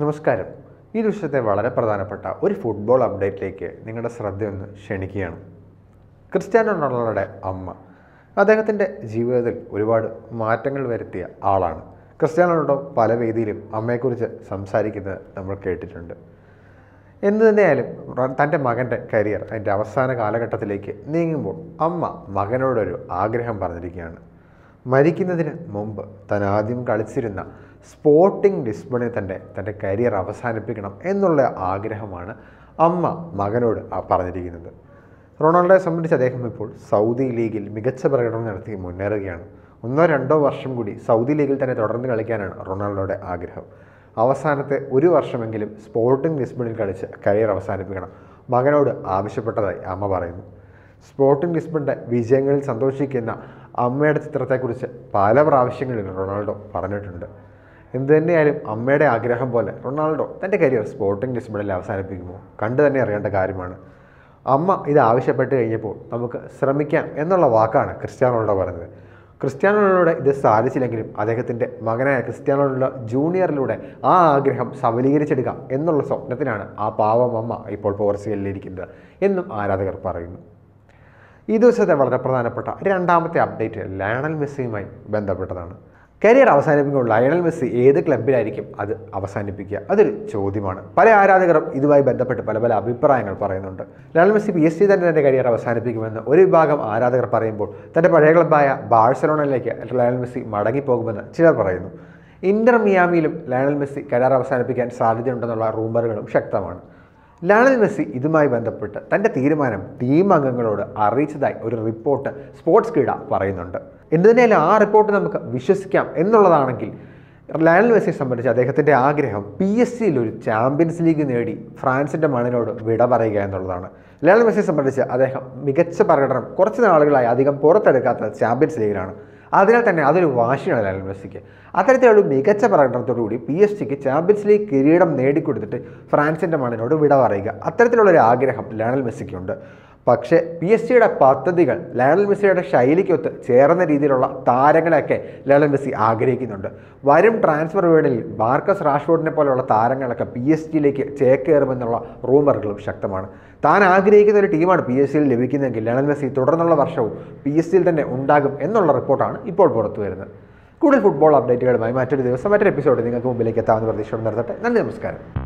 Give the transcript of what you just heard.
നമസ്കാരം ഈ ദിവസത്തെ വളരെ പ്രധാനപ്പെട്ട ഒരു ഫുട്ബോൾ അപ്ഡേറ്റിലേക്ക് നിങ്ങളുടെ ശ്രദ്ധയൊന്ന് ക്ഷണിക്കുകയാണ് ക്രിസ്ത്യാനോ റൊണാൾഡോയുടെ അമ്മ അദ്ദേഹത്തിൻ്റെ ജീവിതത്തിൽ ഒരുപാട് മാറ്റങ്ങൾ വരുത്തിയ ആളാണ് ക്രിസ്ത്യാനോ റൊണാൾഡോ പല വേദിയിലും അമ്മയെക്കുറിച്ച് സംസാരിക്കുന്നത് നമ്മൾ കേട്ടിട്ടുണ്ട് എന്തു തന്നെയായാലും തൻ്റെ മകൻ്റെ കരിയർ അതിൻ്റെ അവസാന കാലഘട്ടത്തിലേക്ക് നീങ്ങുമ്പോൾ അമ്മ മകനോടൊരു ആഗ്രഹം പറഞ്ഞിരിക്കുകയാണ് മരിക്കുന്നതിന് മുമ്പ് താൻ ആദ്യം കളിച്ചിരുന്ന സ്പോർട്ടിംഗ് ലിസ്ബണിൽ തന്നെ തൻ്റെ കരിയർ അവസാനിപ്പിക്കണം എന്നുള്ള ആഗ്രഹമാണ് അമ്മ മകനോട് പറഞ്ഞിരിക്കുന്നത് റൊണാൾഡോയെ സംബന്ധിച്ച് അദ്ദേഹം ഇപ്പോൾ സൗദി ലീഗിൽ മികച്ച പ്രകടനം നടത്തി മുന്നേറുകയാണ് ഒന്നോ രണ്ടോ വർഷം കൂടി സൗദി ലീഗിൽ തന്നെ തുടർന്ന് കളിക്കാനാണ് റൊണാൾഡോയുടെ ആഗ്രഹം അവസാനത്തെ ഒരു വർഷമെങ്കിലും സ്പോർട്ടിംഗ് ലിസ്ബണിൽ കളിച്ച് കരിയർ അവസാനിപ്പിക്കണം മകനോട് ആവശ്യപ്പെട്ടതായി അമ്മ പറയുന്നു സ്പോർട്ടിംഗ് ലിസ്ബണിൻ്റെ വിജയങ്ങളിൽ സന്തോഷിക്കുന്ന അമ്മയുടെ ചിത്രത്തെക്കുറിച്ച് പല പ്രാവശ്യങ്ങളിലും റൊണാൾഡോ പറഞ്ഞിട്ടുണ്ട് എന്ത് തന്നെയായാലും അമ്മയുടെ ആഗ്രഹം പോലെ റൊണാൾഡോ തൻ്റെ കരിയർ സ്പോർട്ടിംഗ് ലിസ്ബണിൽ അവസാനിപ്പിക്കുമോ കണ്ടു തന്നെ അറിയേണ്ട കാര്യമാണ് അമ്മ ഇത് ആവശ്യപ്പെട്ട് കഴിഞ്ഞപ്പോൾ നമുക്ക് ശ്രമിക്കാം എന്നുള്ള വാക്കാണ് ക്രിസ്ത്യാനോ പറഞ്ഞത് ക്രിസ്ത്യാനോ ഇത് സാധിച്ചില്ലെങ്കിലും അദ്ദേഹത്തിൻ്റെ മകനായ ക്രിസ്ത്യാനോ ജൂനിയറിലൂടെ ആ ആഗ്രഹം സബലീകരിച്ചെടുക്കാം എന്നുള്ള സ്വപ്നത്തിനാണ് ആ പാവം അമ്മ ഇപ്പോൾ പോർച്ചുഗലിലിരിക്കുന്നത് എന്നും ആരാധകർ പറയുന്നു ഈ ദിവസത്തെ വളരെ പ്രധാനപ്പെട്ട രണ്ടാമത്തെ അപ്ഡേറ്റ് ലയണൽ മെസ്സിയുമായി ബന്ധപ്പെട്ടതാണ് കരിയർ അവസാനിപ്പിക്കുമ്പോൾ ലയണൽ മെസ്സി ഏത് ക്ലബിലായിരിക്കും അത് അവസാനിപ്പിക്കുക അതൊരു ചോദ്യമാണ് പല ആരാധകരും ഇതുമായി ബന്ധപ്പെട്ട് പല പല അഭിപ്രായങ്ങൾ പറയുന്നുണ്ട് Lionel Messi P S G തന്നെ തന്റെ കരിയർ അവസാനിപ്പിക്കുമെന്ന് ഒരു വിഭാഗം ആരാധകർ പറയുമ്പോൾ തൻ്റെ പഴയ ക്ലബായ ബാഴ്സലോണയിലേക്ക് ലയണൽ മെസ്സി മടങ്ങിപ്പോകുമെന്ന് ചിലർ പറയുന്നു ഇന്റർ മിയാമിയിലും ലയണൽ മെസ്സി കരിയർ അവസാനിപ്പിക്കാൻ സാധ്യതയുണ്ടെന്നുള്ള റൂമറുകളും ശക്തമാണ് ലയണൽ മെസ്സി ഇതുമായി ബന്ധപ്പെട്ട് തൻ്റെ തീരുമാനം ടീം അംഗങ്ങളോട് അറിയിച്ചതായി ഒരു റിപ്പോർട്ട് സ്പോർട്സ് ക്രീഡ പറയുന്നുണ്ട് എന്ത് തന്നെയാലും ആ റിപ്പോർട്ട് നമുക്ക് വിശ്വസിക്കാം എന്നുള്ളതാണെങ്കിൽ ലയണൽ മെസ്സിയെ സംബന്ധിച്ച് അദ്ദേഹത്തിൻ്റെ ആഗ്രഹം പി എസ് സിയിൽ ഒരു ചാമ്പ്യൻസ് ലീഗ് നേടി ഫ്രാൻസിൻ്റെ മണ്ണിനോട് വിട പറയുക എന്നുള്ളതാണ് ലയണൽ മെസ്സിയെ സംബന്ധിച്ച് അദ്ദേഹം മികച്ച പ്രകടനം കുറച്ച് നാളുകളായി അധികം പുറത്തെടുക്കാത്ത ചാമ്പ്യൻസ് ലീഗിലാണ് അതിനാൽ തന്നെ അതൊരു വാശിയാണ് ലയണൽ മെസ്സിക്ക് അത്തരത്തിലൊരു മികച്ച പ്രകടനത്തോടുകൂടി പി എസ് സിക്ക് ചാമ്പ്യൻസ് ലീഗ് കിരീടം നേടിക്കൊടുത്തിട്ട് ഫ്രാൻസിൻ്റെ മണ്ണിനോട് വിട പറയുക അത്തരത്തിലുള്ളൊരു ആഗ്രഹം ലയണൽ മെസ്സിക്കുണ്ട് പക്ഷേ പി എസ് സിയുടെ പദ്ധതികൾ ലയണൽ മെസ്സിയുടെ ശൈലിക്കൊത്ത് ചേർന്ന രീതിയിലുള്ള താരങ്ങളെയൊക്കെ ലയണൽ മെസ്സി ആഗ്രഹിക്കുന്നുണ്ട് വരും ട്രാൻസ്ഫർ വേണിൽ മാർക്കസ് റാഷ്ഫോർഡിനെ പോലെയുള്ള താരങ്ങളൊക്കെ പി എസ് ജിയിലേക്ക് ചേക്കേറുമെന്നുള്ള റൂമറുകളും ശക്തമാണ് താൻ ആഗ്രഹിക്കുന്ന ഒരു ടീമാണ് പി എസ് സിയിൽ ലഭിക്കുന്നതെങ്കിൽ ലയണൽ മെസ്സി തുടർന്നുള്ള വർഷവും പി എസ് സിയിൽ തന്നെ ഉണ്ടാകും എന്നുള്ള റിപ്പോർട്ടാണ് ഇപ്പോൾ പുറത്തു വരുന്നത് കൂടുതൽ ഫുട്ബോൾ അപ്ഡേറ്റുകളുമായി മറ്റൊരു ദിവസം മറ്റൊരു എപ്പിസോഡ് നിങ്ങൾക്ക് മുമ്പിലേക്ക് എത്താമെന്ന് പ്രതീക്ഷയോട് നടത്തട്ടെ നന്ദി നമസ്കാരം